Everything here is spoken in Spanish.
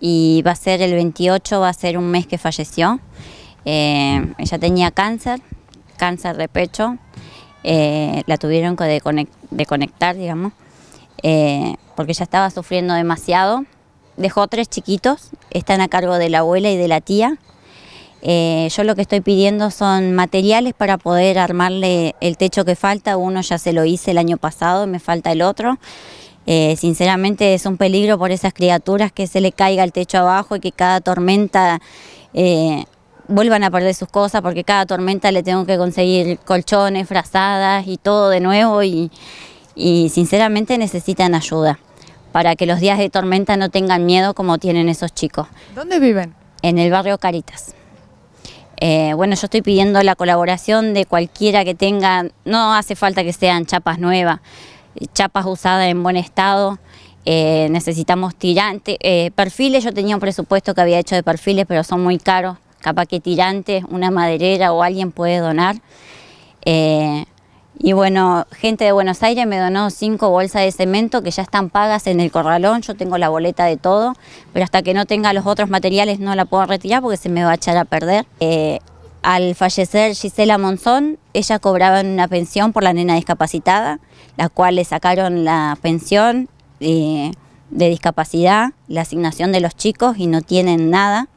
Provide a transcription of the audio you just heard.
y va a ser el 28, va a ser un mes que falleció. Eh, ella tenía cáncer, cáncer de pecho, eh, la tuvieron que desconectar, digamos, eh, porque ya estaba sufriendo demasiado. Dejó tres chiquitos, están a cargo de la abuela y de la tía. yo lo que estoy pidiendo son materiales para poder armarle el techo que falta. Uno ya se lo hice el año pasado, me falta el otro. Eh, sinceramente es un peligro por esas criaturas que se le caiga el techo abajo y que cada tormenta eh, vuelvan a perder sus cosas porque cada tormenta le tengo que conseguir colchones, frazadas y todo de nuevo y, sinceramente necesitan ayuda para que los días de tormenta no tengan miedo como tienen esos chicos. ¿Dónde viven? En el barrio Caritas. Eh, bueno, yo estoy pidiendo la colaboración de cualquiera que tenga, no hace falta que sean chapas nuevas, chapas usadas en buen estado, eh, necesitamos tirantes, eh, perfiles, yo tenía un presupuesto que había hecho de perfiles, pero son muy caros, capaz que tirantes, una maderera o alguien puede donar. Eh, y bueno, gente de Buenos Aires me donó cinco bolsas de cemento que ya están pagas en el corralón, yo tengo la boleta de todo, pero hasta que no tenga los otros materiales no la puedo retirar porque se me va a echar a perder. Al fallecer Gisela Monzón, ella cobraba una pensión por la nena discapacitada, la cual le sacaron la pensión eh, de discapacidad, la asignación de los chicos y no tienen nada.